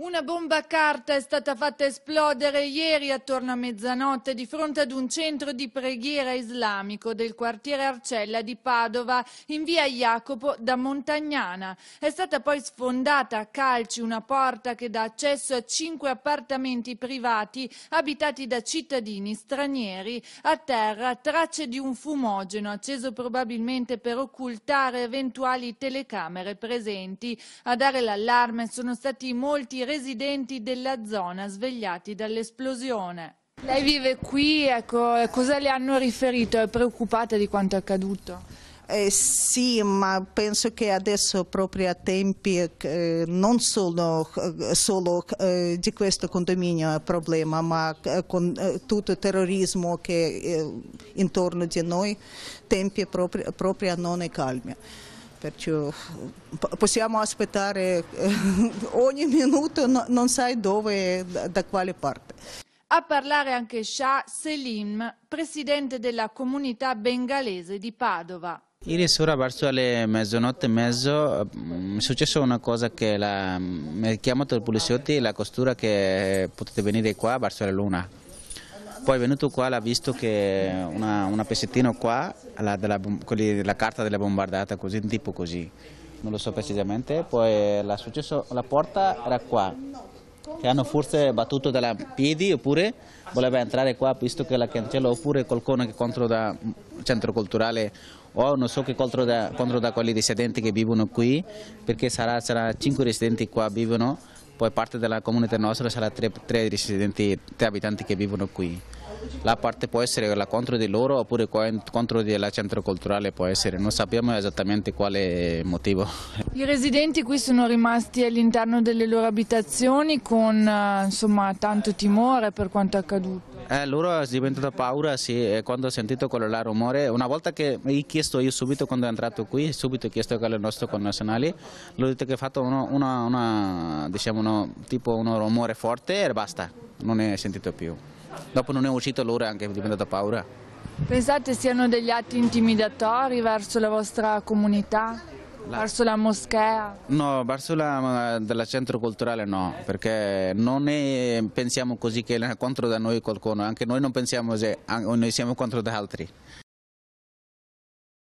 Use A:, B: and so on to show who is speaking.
A: Una bomba a carta è stata fatta esplodere ieri attorno a mezzanotte di fronte ad un centro di preghiera islamico del quartiere Arcella di Padova in via Jacopo da Montagnana. È stata poi sfondata a calci una porta che dà accesso a cinque appartamenti privati abitati da cittadini stranieri. A terra tracce di un fumogeno acceso probabilmente per occultare eventuali telecamere presenti. A dare l'allarme sono stati molti residenti della zona svegliati dall'esplosione. Lei vive qui, ecco, cosa le hanno riferito? È preoccupata di quanto è accaduto?
B: Eh, sì, ma penso che adesso proprio a tempi eh, non solo, eh, solo eh, di questo condominio è un problema, ma eh, con eh, tutto il terrorismo che è intorno di noi, tempi proprio, proprio non è calmi. Perciò possiamo aspettare eh, ogni minuto, non sai dove, da quale parte.
A: A parlare anche Shah Selim, presidente della comunità bengalese di Padova.
C: Ieri sera verso le mezzanotte e mezzo mm, è successa una cosa che la, mm, mi ha chiamato il poliziotti la costura che potete venire qua verso la luna poi è venuto qua, l'ha visto che una, una pezzettina qua, la, della, quelli, la carta della bombardata, così, tipo così, non lo so precisamente, poi la, successo, la porta era qua, che hanno forse battuto dalla piedi oppure voleva entrare qua visto che la cancella oppure qualcuno che contro da centro culturale o non so che contro da, contro da quelli residenti che vivono qui perché sarà, sarà 5 residenti qua vivono poi parte della comunità nostra sarà tre, 3 residenti, 3 abitanti che vivono qui la parte può essere contro di loro oppure contro la centro culturale può essere, non sappiamo esattamente quale motivo.
A: I residenti qui sono rimasti all'interno delle loro abitazioni con eh, insomma, tanto timore per quanto accaduto.
C: Eh, loro hanno diventato paura sì, quando ho sentito quello là rumore. Una volta che ho chiesto io subito quando è entrato qui, subito ho chiesto alle nostre connazionali, l'ho detto che ha fatto uno, una, una, diciamo uno, tipo uno rumore forte e basta, non ne ho sentito più dopo non è uscito l'ora e anche è diventata paura.
A: Pensate siano degli atti intimidatori verso la vostra comunità? La... Verso la moschea?
C: No, verso la della centro culturale no, perché non è, pensiamo così che è contro da noi qualcuno, anche noi non pensiamo se noi siamo contro da altri.